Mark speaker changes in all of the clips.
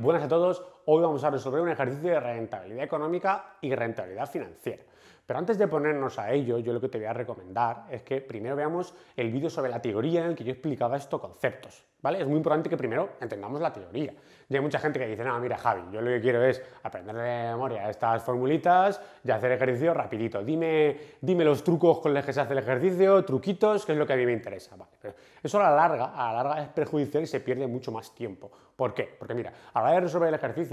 Speaker 1: Buenas a todos, hoy vamos a resolver un ejercicio de rentabilidad económica y rentabilidad financiera. Pero antes de ponernos a ello, yo lo que te voy a recomendar es que primero veamos el vídeo sobre la teoría en el que yo explicaba estos conceptos, ¿vale? Es muy importante que primero entendamos la teoría. hay mucha gente que dice, no, mira Javi, yo lo que quiero es aprender de memoria estas formulitas y hacer ejercicio rapidito. Dime, dime los trucos con los que se hace el ejercicio, truquitos, que es lo que a mí me interesa. Vale, eso a la larga, a la larga es perjudicial y se pierde mucho más tiempo. ¿Por qué? Porque mira, a la hora de resolver el ejercicio,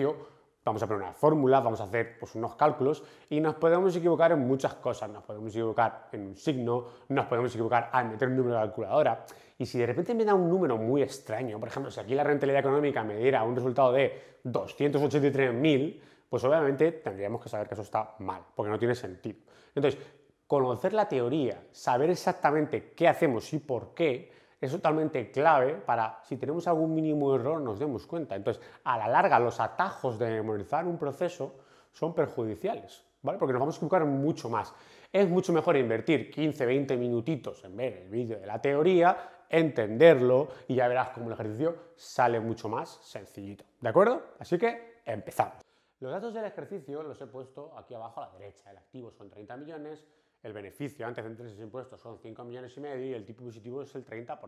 Speaker 1: vamos a poner una fórmula, vamos a hacer pues, unos cálculos y nos podemos equivocar en muchas cosas. Nos podemos equivocar en un signo, nos podemos equivocar al meter un número en la calculadora. Y si de repente me da un número muy extraño, por ejemplo, si aquí la rentabilidad económica me diera un resultado de 283.000, pues obviamente tendríamos que saber que eso está mal, porque no tiene sentido. Entonces, conocer la teoría, saber exactamente qué hacemos y por qué, es totalmente clave para, si tenemos algún mínimo error, nos demos cuenta. Entonces, a la larga, los atajos de memorizar un proceso son perjudiciales, ¿vale? Porque nos vamos a equivocar mucho más. Es mucho mejor invertir 15, 20 minutitos en ver el vídeo de la teoría, entenderlo y ya verás cómo el ejercicio sale mucho más sencillito. ¿De acuerdo? Así que empezamos. Los datos del ejercicio los he puesto aquí abajo a la derecha. El activo son 30 millones, el beneficio antes de intereses impuestos son 5 millones y medio y el tipo positivo es el 30%.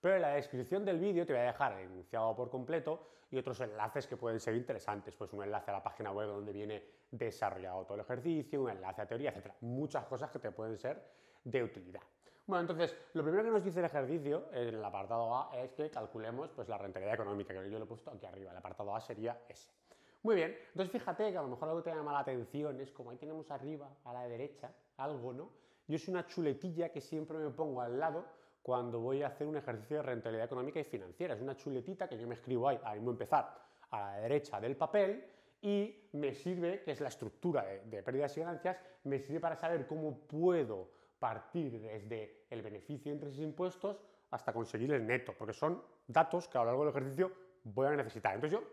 Speaker 1: Pero en la descripción del vídeo te voy a dejar el enunciado por completo y otros enlaces que pueden ser interesantes, pues un enlace a la página web donde viene desarrollado todo el ejercicio, un enlace a teoría, etcétera, muchas cosas que te pueden ser de utilidad. Bueno, entonces, lo primero que nos dice el ejercicio en el apartado A es que calculemos pues, la rentabilidad económica, que yo lo he puesto aquí arriba. El apartado A sería ese. Muy bien, entonces fíjate que a lo mejor algo te llama la atención es como ahí tenemos arriba, a la derecha, algo, ¿no? Yo es una chuletilla que siempre me pongo al lado cuando voy a hacer un ejercicio de rentabilidad económica y financiera. Es una chuletita que yo me escribo ahí, ahí a empezar, a la derecha del papel, y me sirve, que es la estructura de, pérdidas y ganancias, me sirve para saber cómo puedo partir desde el beneficio entre esos impuestos hasta conseguir el neto, porque son datos que a lo largo del ejercicio voy a necesitar. Entonces yo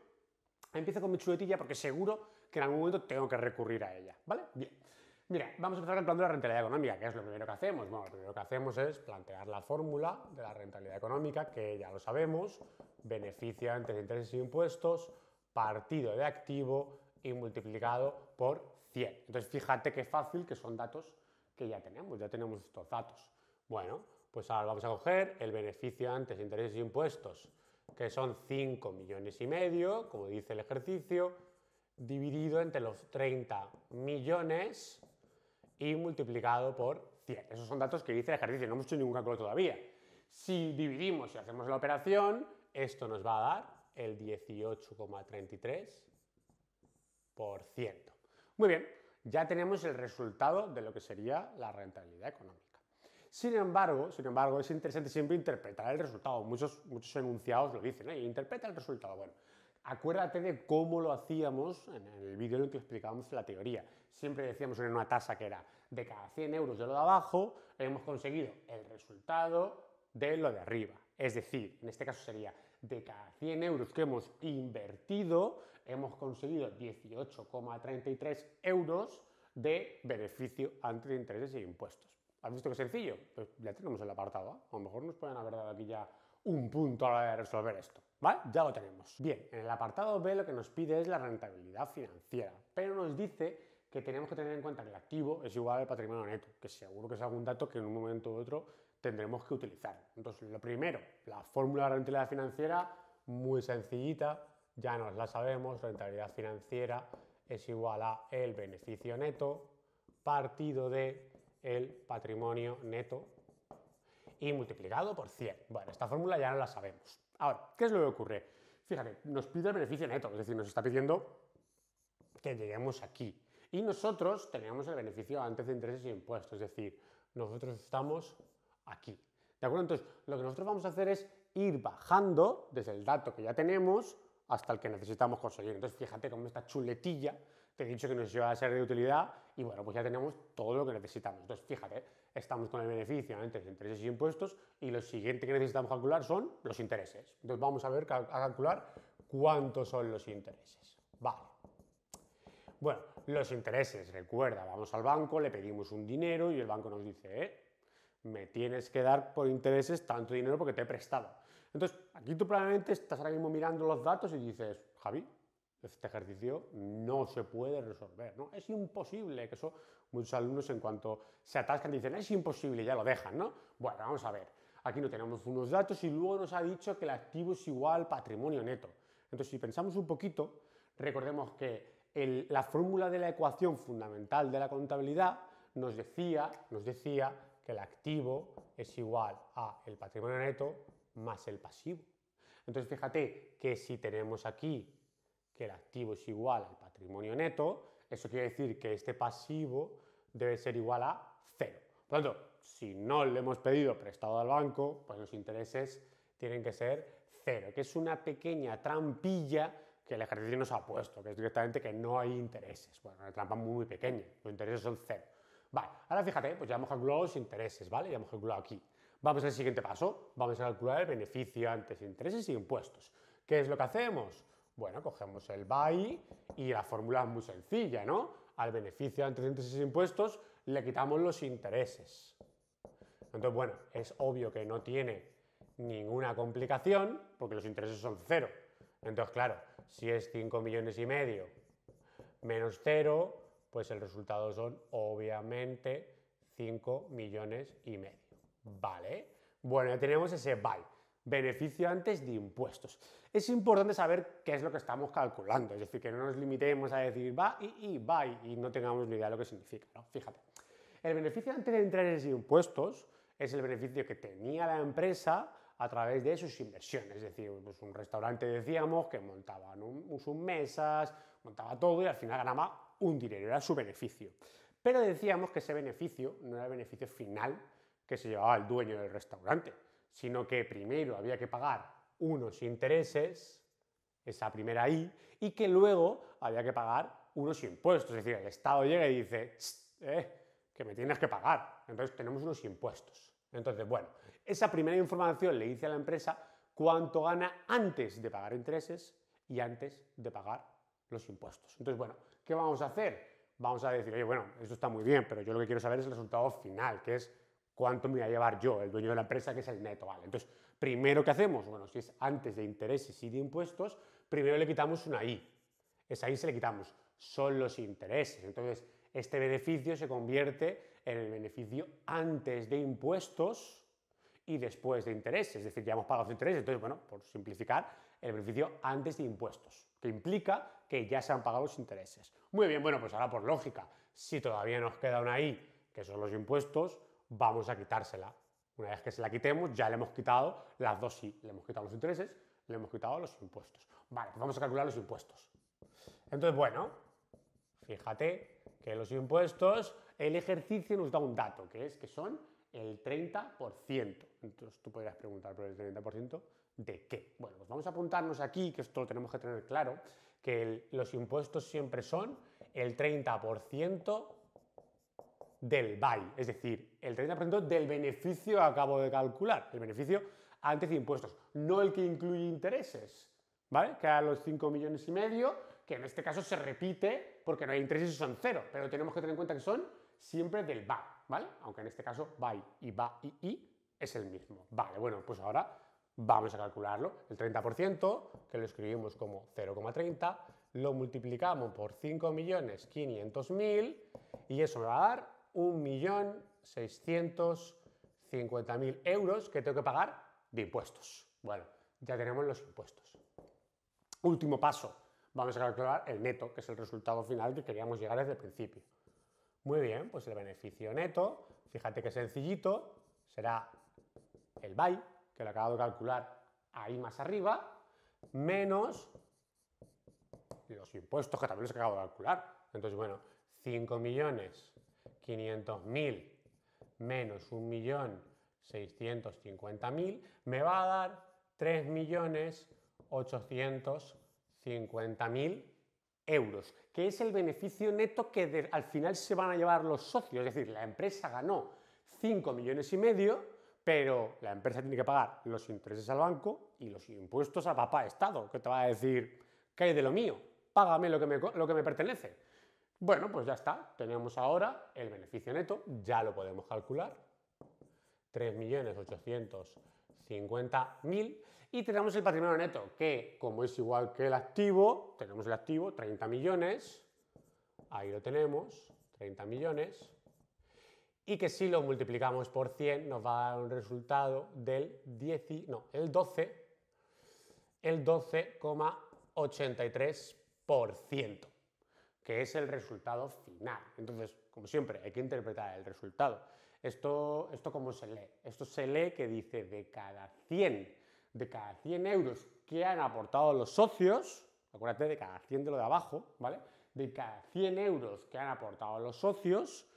Speaker 1: Empiezo con mi chuletilla porque seguro que en algún momento tengo que recurrir a ella, ¿vale? Bien. Mira, vamos a empezar planteando de la rentabilidad económica, que es lo primero que hacemos. Bueno, lo primero que hacemos es plantear la fórmula de la rentabilidad económica, que ya lo sabemos, beneficio antes de intereses y e impuestos, partido de activo y multiplicado por 100. Entonces, fíjate qué fácil que son datos que ya tenemos, ya tenemos estos datos. Bueno, pues ahora vamos a coger el beneficio antes de intereses y e impuestos que son 5 millones y medio, como dice el ejercicio, dividido entre los 30 millones y multiplicado por 100. Esos son datos que dice el ejercicio, no hemos hecho ningún cálculo todavía. Si dividimos y hacemos la operación, esto nos va a dar el 18,33%. Muy bien, ya tenemos el resultado de lo que sería la rentabilidad económica. Sin embargo, sin embargo, es interesante siempre interpretar el resultado. Muchos, muchos enunciados lo dicen, interpreta el resultado. Bueno, acuérdate de cómo lo hacíamos en el vídeo en el que explicábamos la teoría. Siempre decíamos en una tasa que era de cada 100 euros de lo de abajo, hemos conseguido el resultado de lo de arriba. Es decir, en este caso sería de cada 100 euros que hemos invertido, hemos conseguido 18,33 euros de beneficio ante intereses e impuestos. ¿Has visto qué sencillo? Pues ya tenemos el apartado A. ¿eh? A lo mejor nos pueden haber dado aquí ya un punto a la hora de resolver esto. ¿Vale? Ya lo tenemos. Bien, en el apartado B lo que nos pide es la rentabilidad financiera, pero nos dice que tenemos que tener en cuenta que el activo es igual al patrimonio neto, que seguro que es algún dato que en un momento u otro tendremos que utilizar. Entonces, lo primero, la fórmula de rentabilidad financiera, muy sencillita, ya nos la sabemos, rentabilidad financiera es igual a el beneficio neto partido de el patrimonio neto y multiplicado por 100. Bueno, esta fórmula ya no la sabemos. Ahora, ¿qué es lo que ocurre? Fíjate, nos pide el beneficio neto, es decir, nos está pidiendo que lleguemos aquí. Y nosotros tenemos el beneficio antes de intereses y impuestos, es decir, nosotros estamos aquí. ¿De acuerdo? Entonces, lo que nosotros vamos a hacer es ir bajando desde el dato que ya tenemos hasta el que necesitamos conseguir. Entonces, fíjate cómo esta chuletilla te he dicho que nos iba a ser de utilidad y bueno, pues ya tenemos todo lo que necesitamos. Entonces, fíjate, estamos con el beneficio entre intereses y impuestos y lo siguiente que necesitamos calcular son los intereses. Entonces, vamos a ver a calcular cuántos son los intereses. Vale. Bueno, los intereses, recuerda, vamos al banco, le pedimos un dinero y el banco nos dice, eh, me tienes que dar por intereses tanto dinero porque te he prestado. Entonces, aquí tú probablemente estás ahora mismo mirando los datos y dices, Javi, este ejercicio no se puede resolver, ¿no? Es imposible, que eso muchos alumnos en cuanto se atascan dicen, es imposible, ya lo dejan, ¿no? Bueno, vamos a ver, aquí no tenemos unos datos y luego nos ha dicho que el activo es igual patrimonio neto. Entonces, si pensamos un poquito, recordemos que la fórmula de la ecuación fundamental de la contabilidad nos decía, nos decía que el activo es igual a el patrimonio neto más el pasivo. Entonces, fíjate que si tenemos aquí que el activo es igual al patrimonio neto, eso quiere decir que este pasivo debe ser igual a cero. Por lo tanto, si no le hemos pedido prestado al banco, pues los intereses tienen que ser cero, que es una pequeña trampilla que el ejercicio nos ha puesto, que es directamente que no hay intereses. Bueno, una trampa muy pequeña, los intereses son cero. Vale, ahora fíjate, pues ya hemos calculado los intereses, ¿vale? Ya hemos calculado aquí. Vamos al siguiente paso, vamos a calcular el beneficio antes de intereses y impuestos. ¿Qué es lo que hacemos? Bueno, cogemos el BAI y la fórmula es muy sencilla, ¿no? Al beneficio de intereses impuestos le quitamos los intereses. Entonces, bueno, es obvio que no tiene ninguna complicación porque los intereses son cero. Entonces, claro, si es 5 millones y medio menos cero, pues el resultado son obviamente 5 millones y medio. ¿Vale? Bueno, ya tenemos ese BAI beneficio antes de impuestos. Es importante saber qué es lo que estamos calculando, es decir, que no nos limitemos a decir va y, va y, no tengamos ni idea de lo que significa, Fíjate. El beneficio antes de intereses y impuestos es el beneficio que tenía la empresa a través de sus inversiones, es decir, pues, un restaurante decíamos que montaba un, sus mesas, montaba todo y al final ganaba un dinero, era su beneficio. Pero decíamos que ese beneficio no era el beneficio final que se llevaba el dueño del restaurante, sino que primero había que pagar unos intereses, esa primera I, y que luego había que pagar unos impuestos. Es decir, el Estado llega y dice, eh, que me tienes que pagar. Entonces tenemos unos impuestos. Entonces, bueno, esa primera información le dice a la empresa cuánto gana antes de pagar intereses y antes de pagar los impuestos. Entonces, bueno, ¿qué vamos a hacer? Vamos a decir, oye, bueno, esto está muy bien, pero yo lo que quiero saber es el resultado final, que es ¿Cuánto me voy a llevar yo, el dueño de la empresa, que es el neto? Vale, entonces, primero que hacemos, bueno, si es antes de intereses y de impuestos, primero le quitamos una I. Esa I se le quitamos, son los intereses. Entonces, este beneficio se convierte en el beneficio antes de impuestos y después de intereses, es decir, ya hemos pagado los intereses, entonces, bueno, por simplificar, el beneficio antes de impuestos, que implica que ya se han pagado los intereses. Muy bien, bueno, pues ahora por lógica, si todavía nos queda una I, que son los impuestos, vamos a quitársela. Una vez que se la quitemos, ya le hemos quitado las dos sí. Le hemos quitado los intereses, le hemos quitado los impuestos. Vale, pues vamos a calcular los impuestos. Entonces, bueno, fíjate que los impuestos, el ejercicio nos da un dato, que es que son el 30%. Entonces tú podrías preguntar, ¿pero el 30% de qué? Bueno, pues vamos a apuntarnos aquí, que esto lo tenemos que tener claro, que los impuestos siempre son el 30% del BAI, es decir, el 30% del beneficio que acabo de calcular, el beneficio antes de impuestos, no el que incluye intereses, ¿vale? Que a los 5 millones y medio, que en este caso se repite porque no hay intereses, son cero, pero tenemos que tener en cuenta que son siempre del BAI, ¿vale? Aunque en este caso BAI y BAI y es el mismo. Vale, bueno, pues ahora vamos a calcularlo. El 30%, que lo escribimos como 0,30, lo multiplicamos por 5.500.000 y eso me va a dar 1.650.000 euros que tengo que pagar de impuestos. Bueno, ya tenemos los impuestos. Último paso, vamos a calcular el neto, que es el resultado final que queríamos llegar desde el principio. Muy bien, pues el beneficio neto, fíjate que sencillito, será el BAI, que lo acabo de calcular ahí más arriba, menos los impuestos que también los acabo de calcular. Entonces, bueno, 5 millones 500.000 menos 1.650.000 me va a dar 3.850.000 euros, que es el beneficio neto que al final se van a llevar los socios. Es decir, la empresa ganó 5 millones y medio, pero la empresa tiene que pagar los intereses al banco y los impuestos a papá Estado, que te va a decir, hay de lo mío, págame lo lo que me pertenece. Bueno, pues ya está. Tenemos ahora el beneficio neto, ya lo podemos calcular. 3.850.000. Y tenemos el patrimonio neto, que como es igual que el activo, tenemos el activo, 30 millones. Ahí lo tenemos, 30 millones. Y que si lo multiplicamos por 100 nos va a dar un resultado del 10, no, el 12, el 12,83% que es el resultado final. Entonces, como siempre, hay que interpretar el resultado. Esto, esto cómo se lee? Esto se lee que dice de cada 100, de cada 100 euros que han aportado los socios, acuérdate de cada 100 de lo de abajo, ¿vale? De cada 100 euros que han aportado los socios,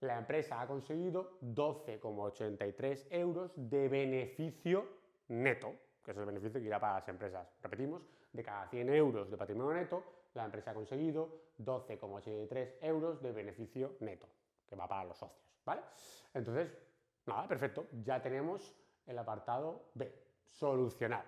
Speaker 1: la empresa ha conseguido 12,83 euros de beneficio neto, que es el beneficio que irá para las empresas. Repetimos, de cada 100 euros de patrimonio neto, la empresa ha conseguido 12,83 euros de beneficio neto, que va para los socios, ¿vale? Entonces, nada, perfecto, ya tenemos el apartado B, solucionar.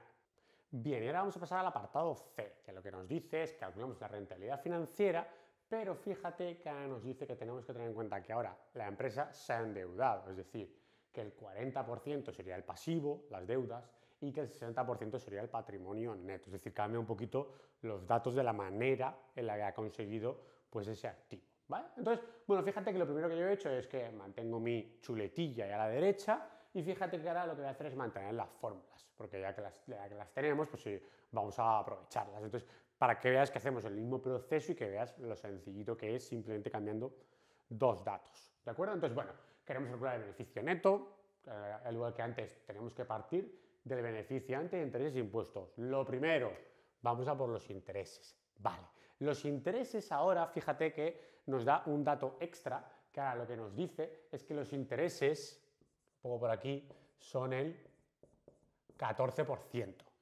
Speaker 1: Bien, y ahora vamos a pasar al apartado C, que lo que nos dice es que calculamos la rentabilidad financiera, pero fíjate que nos dice que tenemos que tener en cuenta que ahora la empresa se ha endeudado, es decir, que el 40% sería el pasivo, las deudas, y que el 60% sería el patrimonio neto. Es decir, cambia un poquito los datos de la manera en la que ha conseguido pues, ese activo. ¿vale? Entonces, bueno, fíjate que lo primero que yo he hecho es que mantengo mi chuletilla ahí a la derecha y fíjate que ahora lo que voy a hacer es mantener las fórmulas, porque ya que las, ya las tenemos, pues sí, vamos a aprovecharlas. Entonces, para que veas que hacemos el mismo proceso y que veas lo sencillito que es simplemente cambiando dos datos. ¿De acuerdo? Entonces, bueno, queremos calcular el beneficio neto, eh, al igual que antes tenemos que partir del beneficiante de intereses impuestos. Lo primero, vamos a por los intereses. Vale, los intereses ahora, fíjate que nos da un dato extra, que ahora lo que nos dice es que los intereses, pongo por aquí, son el 14%.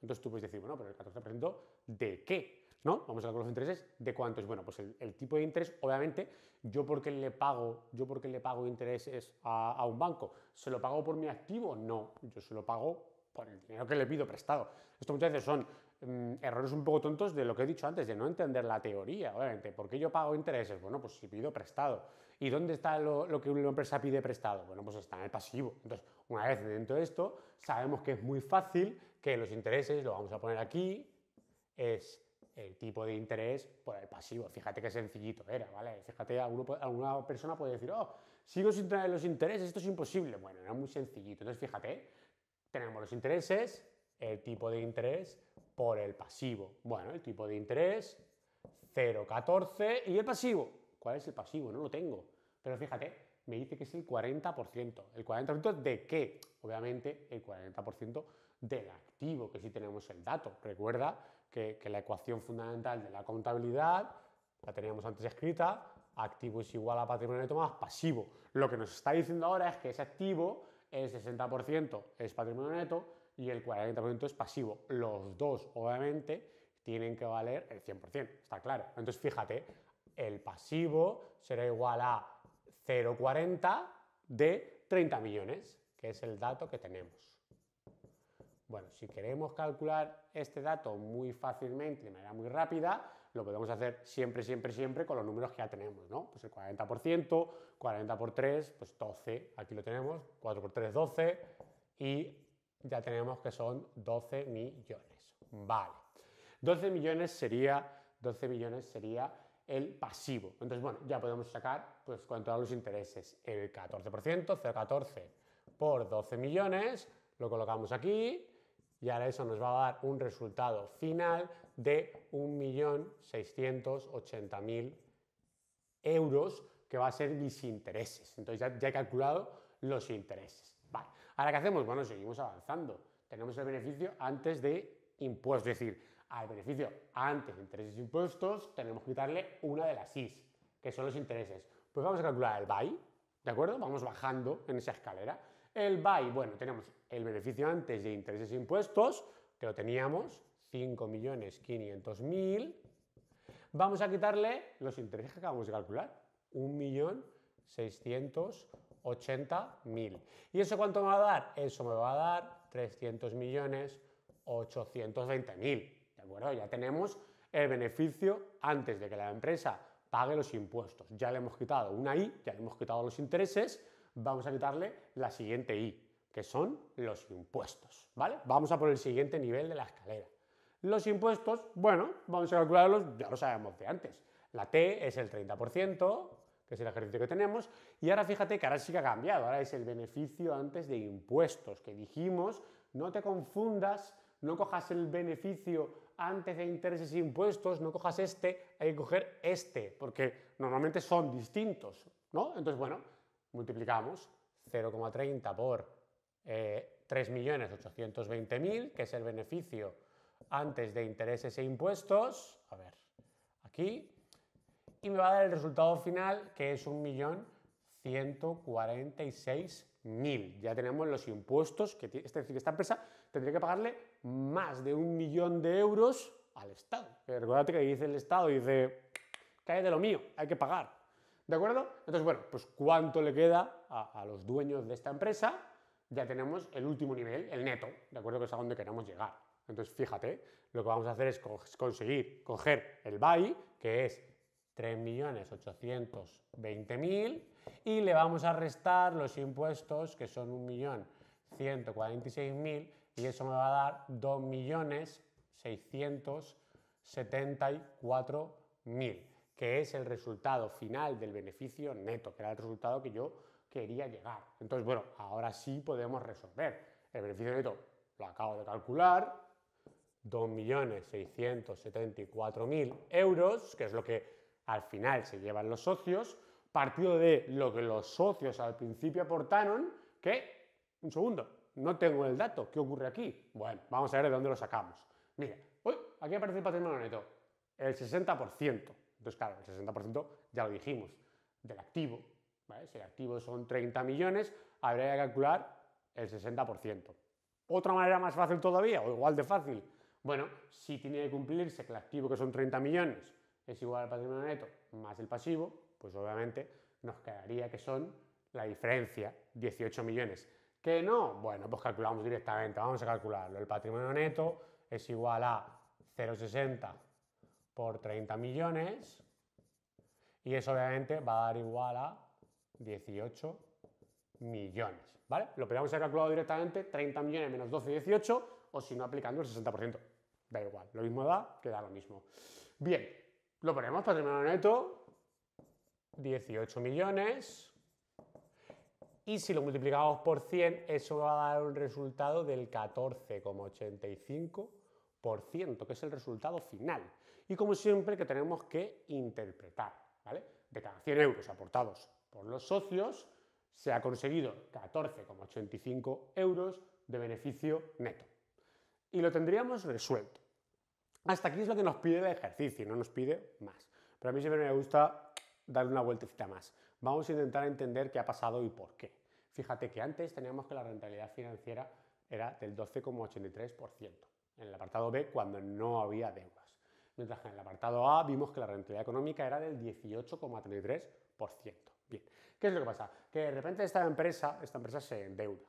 Speaker 1: Entonces tú puedes decir, bueno, pero el 14% de qué? ¿No? Vamos a ver los intereses, ¿de cuánto es? Bueno, pues el, tipo de interés, obviamente, yo porque le pago, yo le pago intereses a, a, un banco, ¿se lo pago por mi activo? No, yo se lo pago por el dinero que le pido prestado. Esto muchas veces son mm, errores un poco tontos de lo que he dicho antes, de no entender la teoría, obviamente. ¿Por qué yo pago intereses? Bueno, pues si pido prestado. ¿Y dónde está lo, que una empresa pide prestado? Bueno, pues está en el pasivo. Entonces, una vez dentro de esto, sabemos que es muy fácil que los intereses, lo vamos a poner aquí, es el tipo de interés por el pasivo. Fíjate qué sencillito era, ¿vale? Fíjate, alguna persona puede decir, oh, sigo sin traer los intereses, esto es imposible. Bueno, era muy sencillito. Entonces, fíjate, tenemos los intereses, el tipo de interés por el pasivo. Bueno, el tipo de interés, 0,14 y el pasivo. ¿Cuál es el pasivo? No lo tengo. Pero fíjate, me dice que es el 40%. ¿El 40% de qué? Obviamente el 40% del activo, que sí tenemos el dato. Recuerda que, que la ecuación fundamental de la contabilidad la teníamos antes escrita, activo es igual a patrimonio neto más pasivo. Lo que nos está diciendo ahora es que ese activo el 60% es patrimonio neto y el 40% es pasivo. Los dos, obviamente, tienen que valer el 100%, está claro. Entonces, fíjate, el pasivo será igual a 0,40 de 30 millones, que es el dato que tenemos. Bueno, si queremos calcular este dato muy fácilmente, de manera muy rápida, lo podemos hacer siempre, siempre, siempre con los números que ya tenemos, ¿no? Pues el 40%, 40 por 3, pues 12, aquí lo tenemos, 4 por 3, 12, y ya tenemos que son 12 millones. Vale. 12 millones sería, 12 millones sería el pasivo. Entonces, bueno, ya podemos sacar, pues, cuánto los intereses. El 14%, 0,14 por 12 millones, lo colocamos aquí, y ahora eso nos va a dar un resultado final de 1.680.000 euros que va a ser mis intereses. Entonces ya, he calculado los intereses. Vale. Ahora, ¿qué hacemos? Bueno, seguimos avanzando. Tenemos el beneficio antes de impuestos, es decir, al beneficio antes de intereses e impuestos tenemos que quitarle una de las is, que son los intereses. Pues vamos a calcular el BAI, ¿de acuerdo? Vamos bajando en esa escalera. El BAI, bueno, tenemos el beneficio antes de intereses e impuestos, que lo teníamos, 5.500.000, vamos a quitarle los intereses que acabamos de calcular, 1.680.000. ¿Y eso cuánto me va a dar? Eso me va a dar 300.820.000, ¿de acuerdo? Ya tenemos el beneficio antes de que la empresa pague los impuestos. Ya le hemos quitado una I, ya le hemos quitado los intereses, vamos a quitarle la siguiente I, que son los impuestos, ¿vale? Vamos a por el siguiente nivel de la escalera. Los impuestos, bueno, vamos a calcularlos, ya lo sabemos de antes. La T es el 30%, que es el ejercicio que tenemos, y ahora fíjate que ahora sí que ha cambiado, ahora es el beneficio antes de impuestos, que dijimos, no te confundas, no cojas el beneficio antes de intereses e impuestos, no cojas este, hay que coger este, porque normalmente son distintos, ¿no? Entonces, bueno, multiplicamos 0,30 por 3.820.000, eh, que es el beneficio antes de intereses e impuestos, a ver, aquí, y me va a dar el resultado final que es 1.146.000. Ya tenemos los impuestos, que es decir, que esta empresa tendría que pagarle más de un millón de euros al Estado. Recuerda que dice el Estado, dice, cae de lo mío, hay que pagar. ¿De acuerdo? Entonces, bueno, pues cuánto le queda a, a los dueños de esta empresa, ya tenemos el último nivel, el neto, ¿de acuerdo? Que es a donde queremos llegar. Entonces, fíjate, lo que vamos a hacer es conseguir coger el BAI, que es 3.820.000, y le vamos a restar los impuestos, que son 1.146.000, y eso me va a dar 2.674.000, que es el resultado final del beneficio neto, que era el resultado que yo quería llegar. Entonces, bueno, ahora sí podemos resolver. El beneficio neto lo acabo de calcular, 2.674.000 euros, que es lo que al final se llevan los socios, partido de lo que los socios al principio aportaron, que, un segundo, no tengo el dato, ¿qué ocurre aquí? Bueno, vamos a ver de dónde lo sacamos. Mira, aquí aparece el patrimonio neto, el 60%. Entonces, claro, el 60% ya lo dijimos, del activo. ¿vale? Si el activo son 30 millones, habría que calcular el 60%. Otra manera más fácil todavía, o igual de fácil, bueno, si tiene que cumplirse que el activo, que son 30 millones, es igual al patrimonio neto más el pasivo, pues obviamente nos quedaría que son la diferencia, 18 millones. ¿Qué no? Bueno, pues calculamos directamente, vamos a calcularlo. El patrimonio neto es igual a 0,60 por 30 millones y eso obviamente va a dar igual a 18 millones, ¿vale? Lo podemos haber calculado directamente, 30 millones menos 12, 18, o si no aplicando el 60%. Da igual, lo mismo da, queda lo mismo. Bien, lo ponemos, patrimonio neto, 18 millones. Y si lo multiplicamos por 100, eso va a dar un resultado del 14,85%, que es el resultado final. Y como siempre, que tenemos que interpretar, ¿vale? De cada 100 euros aportados por los socios, se ha conseguido 14,85 euros de beneficio neto y lo tendríamos resuelto. Hasta aquí es lo que nos pide el ejercicio, no nos pide más. Pero a mí siempre me gusta darle una vueltecita más. Vamos a intentar entender qué ha pasado y por qué. Fíjate que antes teníamos que la rentabilidad financiera era del 12,83% en el apartado B cuando no había deudas. Mientras que en el apartado A vimos que la rentabilidad económica era del 18,33%. Bien, ¿qué es lo que pasa? Que de repente esta empresa, esta empresa se endeuda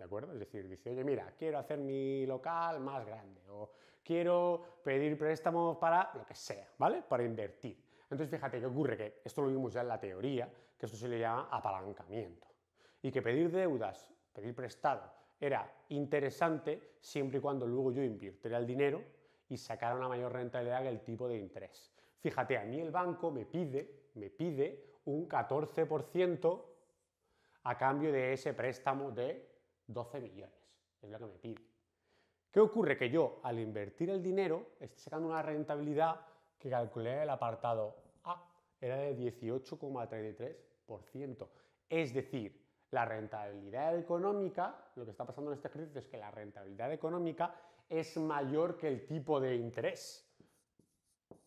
Speaker 1: ¿De acuerdo? Es decir, dice, oye, mira, quiero hacer mi local más grande o quiero pedir préstamos para lo que sea, ¿vale? Para invertir. Entonces, fíjate que ocurre que esto lo vimos ya en la teoría, que esto se le llama apalancamiento. Y que pedir deudas, pedir prestado, era interesante siempre y cuando luego yo invirtiera el dinero y sacara una mayor rentabilidad que el tipo de interés. Fíjate, a mí el banco me pide, me pide un 14% a cambio de ese préstamo de 12 millones, es lo que me pide. ¿Qué ocurre? Que yo, al invertir el dinero, estoy sacando una rentabilidad que calculé en el apartado A, era de 18,33%. Es decir, la rentabilidad económica, lo que está pasando en este ejercicio es que la rentabilidad económica es mayor que el tipo de interés.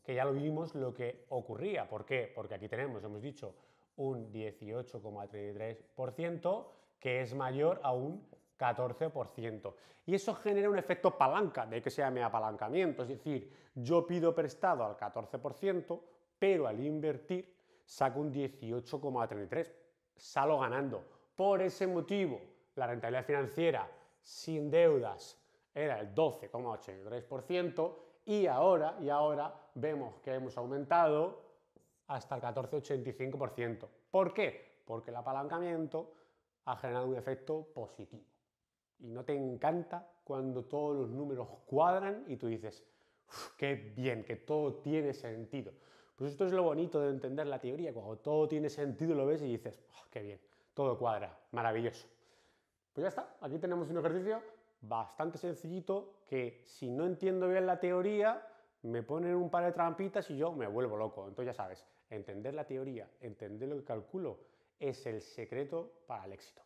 Speaker 1: Que ya lo vimos lo que ocurría. ¿Por qué? Porque aquí tenemos, hemos dicho, un 18,33% que es mayor a un 14%. Y eso genera un efecto palanca, de que se llame apalancamiento. Es decir, yo pido prestado al 14%, pero al invertir saco un 18,33%. Salo ganando. Por ese motivo, la rentabilidad financiera sin deudas era el 12,83% y ahora, y ahora vemos que hemos aumentado hasta el 14,85%. ¿Por qué? Porque el apalancamiento ha generado un efecto positivo. Y no te encanta cuando todos los números cuadran y tú dices, qué bien, que todo tiene sentido. Pues esto es lo bonito de entender la teoría, cuando todo tiene sentido lo ves y dices, ah, qué bien, todo cuadra, maravilloso. Pues ya está, aquí tenemos un ejercicio bastante sencillito que si no entiendo bien la teoría, me ponen un par de trampitas y yo me vuelvo loco. Entonces ya sabes, entender la teoría, entender lo que calculo, es el secreto para el éxito.